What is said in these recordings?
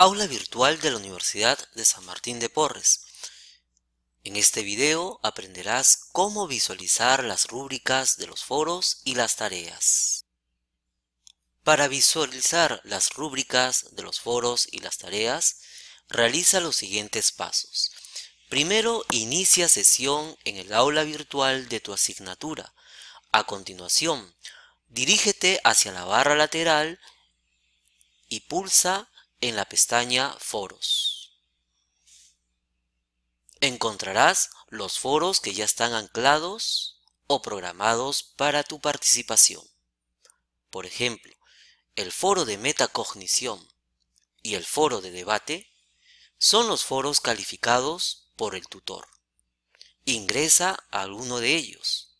Aula virtual de la Universidad de San Martín de Porres. En este video aprenderás cómo visualizar las rúbricas de los foros y las tareas. Para visualizar las rúbricas de los foros y las tareas, realiza los siguientes pasos. Primero, inicia sesión en el aula virtual de tu asignatura. A continuación, dirígete hacia la barra lateral y pulsa en la pestaña Foros. Encontrarás los foros que ya están anclados o programados para tu participación. Por ejemplo, el foro de metacognición y el foro de debate son los foros calificados por el tutor. Ingresa a alguno de ellos.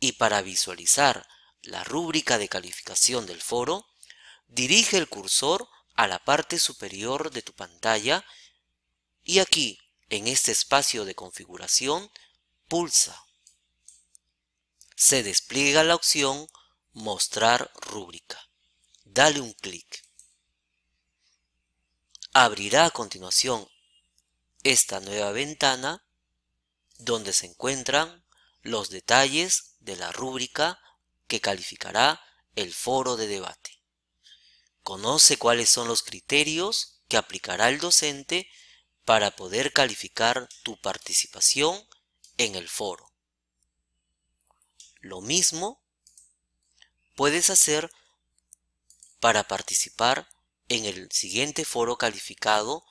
Y para visualizar la rúbrica de calificación del foro, dirige el cursor a la parte superior de tu pantalla y aquí, en este espacio de configuración, pulsa. Se despliega la opción Mostrar rúbrica. Dale un clic. Abrirá a continuación esta nueva ventana donde se encuentran los detalles de la rúbrica que calificará el foro de debate. Conoce cuáles son los criterios que aplicará el docente para poder calificar tu participación en el foro. Lo mismo puedes hacer para participar en el siguiente foro calificado,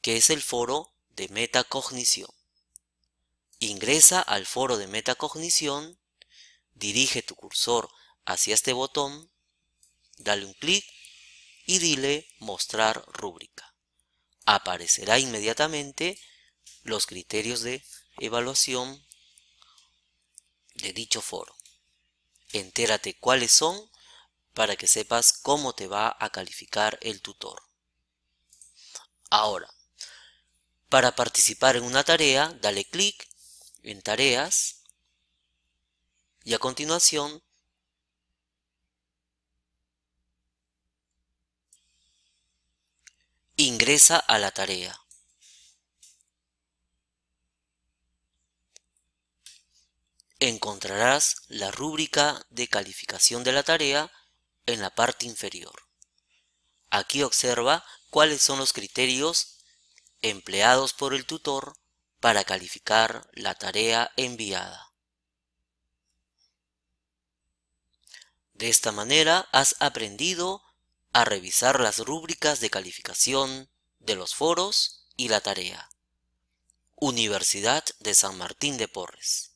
que es el foro de metacognición. Ingresa al foro de metacognición, dirige tu cursor hacia este botón, dale un clic y dile mostrar rúbrica. Aparecerá inmediatamente los criterios de evaluación de dicho foro. Entérate cuáles son para que sepas cómo te va a calificar el tutor. Ahora, para participar en una tarea, dale clic en Tareas y a continuación ingresa a la tarea. Encontrarás la rúbrica de calificación de la tarea en la parte inferior. Aquí observa cuáles son los criterios empleados por el tutor para calificar la tarea enviada. De esta manera has aprendido a revisar las rúbricas de calificación de los foros y la tarea. Universidad de San Martín de Porres.